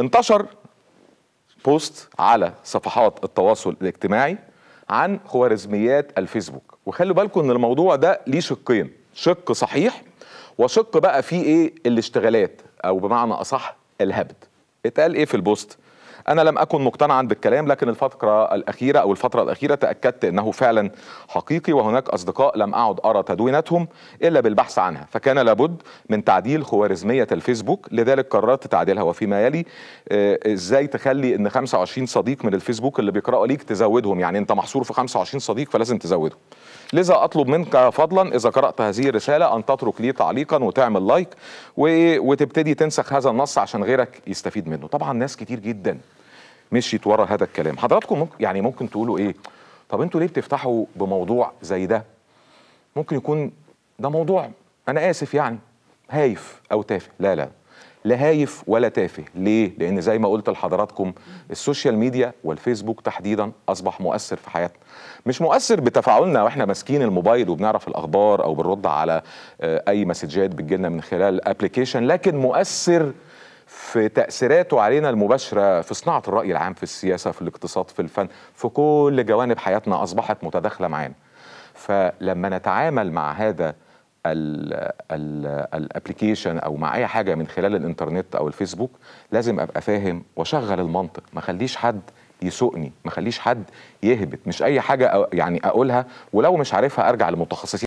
انتشر بوست على صفحات التواصل الاجتماعي عن خوارزميات الفيسبوك وخلوا بالكم ان الموضوع ده ليه شقين شق صحيح وشق بقى فيه ايه الاشتغالات او بمعنى اصح الهبد اتقال ايه في البوست أنا لم أكن مقتنعا بالكلام لكن الفترة الأخيرة أو الفترة الأخيرة تأكدت أنه فعلا حقيقي وهناك أصدقاء لم أعد أرى تدويناتهم إلا بالبحث عنها فكان لابد من تعديل خوارزمية الفيسبوك لذلك قررت تعديلها وفيما يلي آه، إزاي تخلي أن 25 صديق من الفيسبوك اللي بيقرأوا ليك تزودهم يعني أنت محصور في 25 صديق فلازم تزودهم لذا أطلب منك فضلا إذا قرأت هذه الرسالة أن تترك لي تعليقا وتعمل لايك وتبتدي تنسخ هذا النص عشان غيرك يستفيد منه طبعا ناس كتير جدا مشيت ورا هذا الكلام حضراتكم ممكن يعني ممكن تقولوا ايه طب انتوا ليه بتفتحوا بموضوع زي ده ممكن يكون ده موضوع انا اسف يعني هايف او تافه لا لا لا هايف ولا تافه ليه لان زي ما قلت لحضراتكم السوشيال ميديا والفيسبوك تحديدا اصبح مؤثر في حياتنا مش مؤثر بتفاعلنا واحنا ماسكين الموبايل وبنعرف الاخبار او بنرد على آه، اي مسجات بتجيلنا من خلال ابلكيشن لكن مؤثر في تأثيراته علينا المباشرة في صناعة الرأي العام في السياسة في الاقتصاد في الفن في كل جوانب حياتنا أصبحت متداخلة معانا فلما نتعامل مع هذا الابلكيشن او مع اي حاجه من خلال الانترنت او الفيسبوك لازم ابقى فاهم واشغل المنطق ما خليش حد يسوقني ما خليش حد يهبط مش اي حاجه يعني اقولها ولو مش عارفها ارجع لمتخصصين